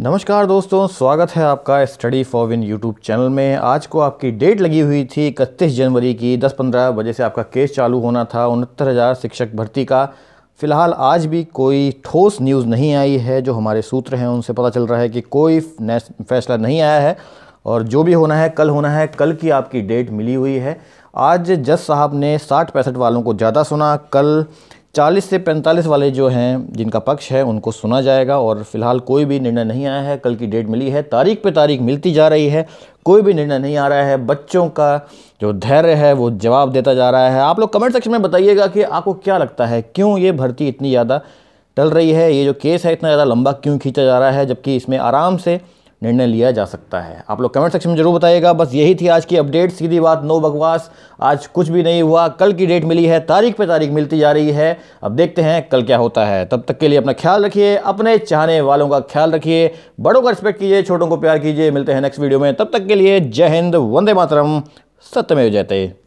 नमस्कार दोस्तों स्वागत है आपका study for win YouTube channel में आज को आपकी डेट लगी हुई थी इकतीस जनवरी की 10-15 बजे से आपका केस चालू होना था उनहत्तर हज़ार शिक्षक भर्ती का फ़िलहाल आज भी कोई ठोस न्यूज़ नहीं आई है जो हमारे सूत्र हैं उनसे पता चल रहा है कि कोई फैसला नहीं आया है और जो भी होना है कल होना है कल की आपकी डेट मिली हुई है आज जज साहब ने साठ पैंसठ वालों को ज़्यादा सुना कल 40 से 45 वाले जो हैं जिनका पक्ष है उनको सुना जाएगा और फिलहाल कोई भी निर्णय नहीं आया है कल की डेट मिली है तारीख पे तारीख मिलती जा रही है कोई भी निर्णय नहीं आ रहा है बच्चों का जो धैर्य है वो जवाब देता जा रहा है आप लोग कमेंट सेक्शन में बताइएगा कि आपको क्या लगता है क्यों ये भर्ती इतनी ज़्यादा टल रही है ये जो केस है इतना ज़्यादा लंबा क्यों खींचा जा रहा है जबकि इसमें आराम से निर्णय लिया जा सकता है आप लोग कमेंट सेक्शन में जरूर बताइएगा बस यही थी आज की अपडेट सीधी बात नो बकवास आज कुछ भी नहीं हुआ कल की डेट मिली है तारीख पे तारीख मिलती जा रही है अब देखते हैं कल क्या होता है तब तक के लिए अपना ख्याल रखिए अपने चाहने वालों का ख्याल रखिए बड़ों का रिस्पेक्ट कीजिए छोटों को प्यार कीजिए मिलते हैं नेक्स्ट वीडियो में तब तक के लिए जय हिंद वंदे मातरम सत्यमेव जयते